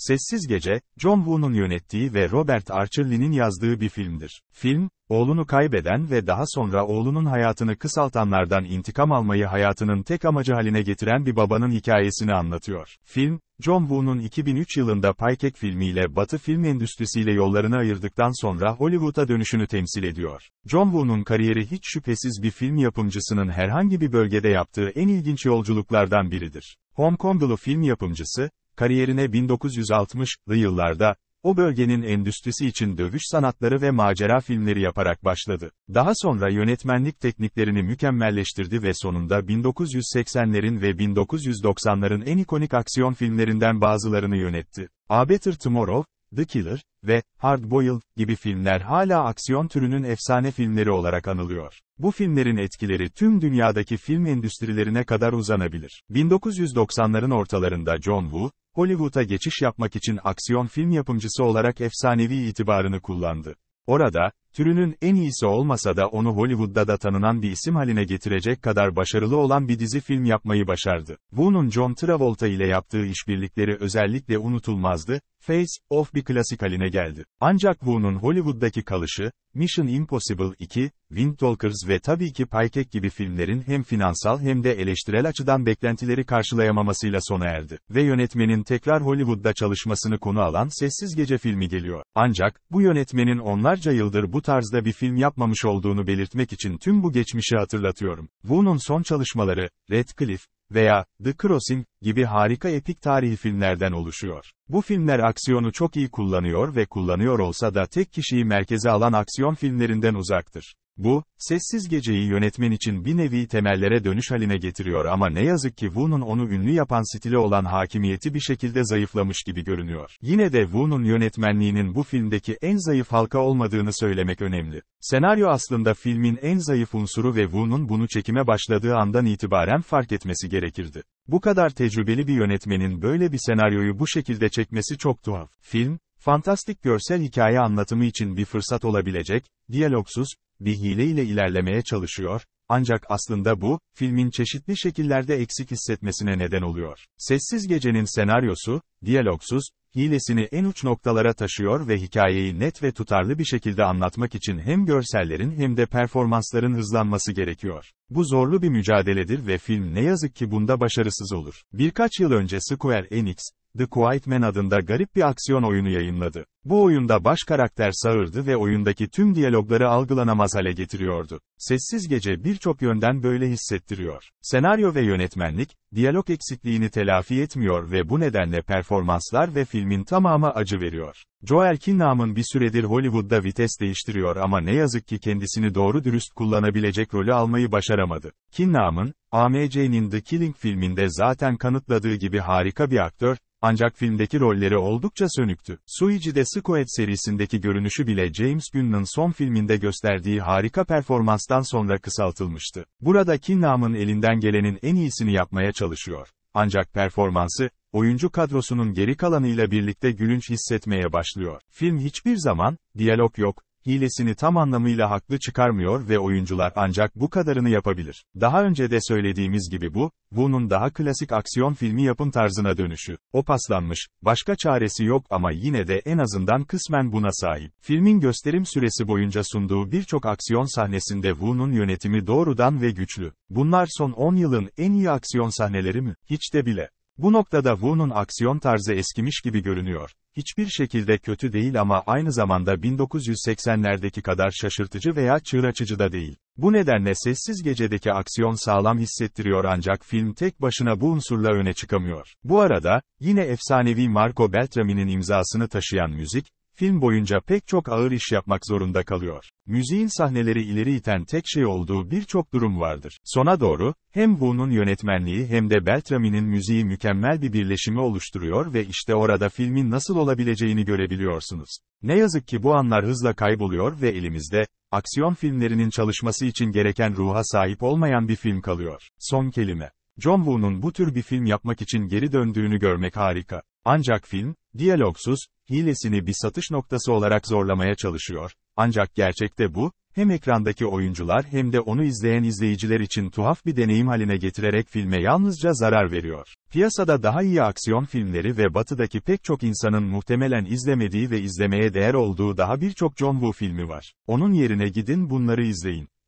Sessiz Gece, John Woo'nun yönettiği ve Robert Archer yazdığı bir filmdir. Film, oğlunu kaybeden ve daha sonra oğlunun hayatını kısaltanlardan intikam almayı hayatının tek amacı haline getiren bir babanın hikayesini anlatıyor. Film, John Woo'nun 2003 yılında Paykek filmiyle Batı film endüstrisiyle yollarını ayırdıktan sonra Hollywood'a dönüşünü temsil ediyor. John Woo'nun kariyeri hiç şüphesiz bir film yapımcısının herhangi bir bölgede yaptığı en ilginç yolculuklardan biridir. Hong Hongkonglu film yapımcısı, kariyerine 1960'lı yıllarda, o bölgenin endüstrisi için dövüş sanatları ve macera filmleri yaparak başladı. Daha sonra yönetmenlik tekniklerini mükemmelleştirdi ve sonunda 1980'lerin ve 1990'ların en ikonik aksiyon filmlerinden bazılarını yönetti. A Better Tomorrow, The Killer ve Hard Boiled gibi filmler hala aksiyon türünün efsane filmleri olarak anılıyor. Bu filmlerin etkileri tüm dünyadaki film endüstrilerine kadar uzanabilir. 1990'ların ortalarında John Woo, Hollywood'a geçiş yapmak için aksiyon film yapımcısı olarak efsanevi itibarını kullandı. Orada, türünün en iyisi olmasa da onu Hollywood'da da tanınan bir isim haline getirecek kadar başarılı olan bir dizi film yapmayı başardı. Woo'nun John Travolta ile yaptığı işbirlikleri özellikle unutulmazdı, Face of bir klasik haline geldi. Ancak Wu'nun Hollywood'daki kalışı, Mission Impossible 2, Windtalkers ve tabii ki Paykek gibi filmlerin hem finansal hem de eleştirel açıdan beklentileri karşılayamamasıyla sona erdi. Ve yönetmenin tekrar Hollywood'da çalışmasını konu alan Sessiz Gece filmi geliyor. Ancak, bu yönetmenin onlarca yıldır bu tarzda bir film yapmamış olduğunu belirtmek için tüm bu geçmişi hatırlatıyorum. Wu'nun son çalışmaları, Red Cliff, veya The Crossing gibi harika epik tarihi filmlerden oluşuyor. Bu filmler aksiyonu çok iyi kullanıyor ve kullanıyor olsa da tek kişiyi merkeze alan aksiyon filmlerinden uzaktır. Bu, sessiz geceyi yönetmen için bir nevi temellere dönüş haline getiriyor ama ne yazık ki Wu'nun onu ünlü yapan stili olan hakimiyeti bir şekilde zayıflamış gibi görünüyor. Yine de Wu'nun yönetmenliğinin bu filmdeki en zayıf halka olmadığını söylemek önemli. Senaryo aslında filmin en zayıf unsuru ve Wu'nun bunu çekime başladığı andan itibaren fark etmesi gerekirdi. Bu kadar tecrübeli bir yönetmenin böyle bir senaryoyu bu şekilde çekmesi çok tuhaf. Film, fantastik görsel hikaye anlatımı için bir fırsat olabilecek, diyalogsuz, bir hileyle ilerlemeye çalışıyor, ancak aslında bu, filmin çeşitli şekillerde eksik hissetmesine neden oluyor. Sessiz Gece'nin senaryosu, diyalogsuz, hilesini en uç noktalara taşıyor ve hikayeyi net ve tutarlı bir şekilde anlatmak için hem görsellerin hem de performansların hızlanması gerekiyor. Bu zorlu bir mücadeledir ve film ne yazık ki bunda başarısız olur. Birkaç yıl önce Square Enix, The Quiet Man adında garip bir aksiyon oyunu yayınladı. Bu oyunda baş karakter sağırdı ve oyundaki tüm diyalogları algılanamaz hale getiriyordu. Sessiz Gece birçok yönden böyle hissettiriyor. Senaryo ve yönetmenlik, diyalog eksikliğini telafi etmiyor ve bu nedenle performanslar ve filmin tamamı acı veriyor. Joel Kinnam'ın bir süredir Hollywood'da vites değiştiriyor ama ne yazık ki kendisini doğru dürüst kullanabilecek rolü almayı başaramadı. Kinnam'ın, AMC'nin The Killing filminde zaten kanıtladığı gibi harika bir aktör, ancak filmdeki rolleri oldukça sönüktü. Suici'de Squid serisindeki görünüşü bile James Gunn'ın son filminde gösterdiği harika performanstan sonra kısaltılmıştı. Burada Kinnam'ın elinden gelenin en iyisini yapmaya çalışıyor. Ancak performansı, oyuncu kadrosunun geri kalanıyla birlikte gülünç hissetmeye başlıyor. Film hiçbir zaman, diyalog yok, hilesini tam anlamıyla haklı çıkarmıyor ve oyuncular ancak bu kadarını yapabilir. Daha önce de söylediğimiz gibi bu, bunun daha klasik aksiyon filmi yapım tarzına dönüşü. O paslanmış, başka çaresi yok ama yine de en azından kısmen buna sahip. Filmin gösterim süresi boyunca sunduğu birçok aksiyon sahnesinde Wu'nun yönetimi doğrudan ve güçlü. Bunlar son 10 yılın en iyi aksiyon sahneleri mi? Hiç de bile. Bu noktada Wu'nun aksiyon tarzı eskimiş gibi görünüyor hiçbir şekilde kötü değil ama aynı zamanda 1980'lerdeki kadar şaşırtıcı veya çığır açıcı da değil. Bu nedenle Sessiz Gece'deki aksiyon sağlam hissettiriyor ancak film tek başına bu unsurla öne çıkamıyor. Bu arada, yine efsanevi Marco Beltrami'nin imzasını taşıyan müzik, film boyunca pek çok ağır iş yapmak zorunda kalıyor. Müziğin sahneleri ileri iten tek şey olduğu birçok durum vardır. Sona doğru, hem Wu'nun yönetmenliği hem de Beltrami'nin müziği mükemmel bir birleşimi oluşturuyor ve işte orada filmin nasıl olabileceğini görebiliyorsunuz. Ne yazık ki bu anlar hızla kayboluyor ve elimizde, aksiyon filmlerinin çalışması için gereken ruha sahip olmayan bir film kalıyor. Son kelime. John Woo'nun bu tür bir film yapmak için geri döndüğünü görmek harika. Ancak film, Dialogsuz, hilesini bir satış noktası olarak zorlamaya çalışıyor. Ancak gerçekte bu, hem ekrandaki oyuncular hem de onu izleyen izleyiciler için tuhaf bir deneyim haline getirerek filme yalnızca zarar veriyor. Piyasada daha iyi aksiyon filmleri ve batıdaki pek çok insanın muhtemelen izlemediği ve izlemeye değer olduğu daha birçok John Woo filmi var. Onun yerine gidin bunları izleyin.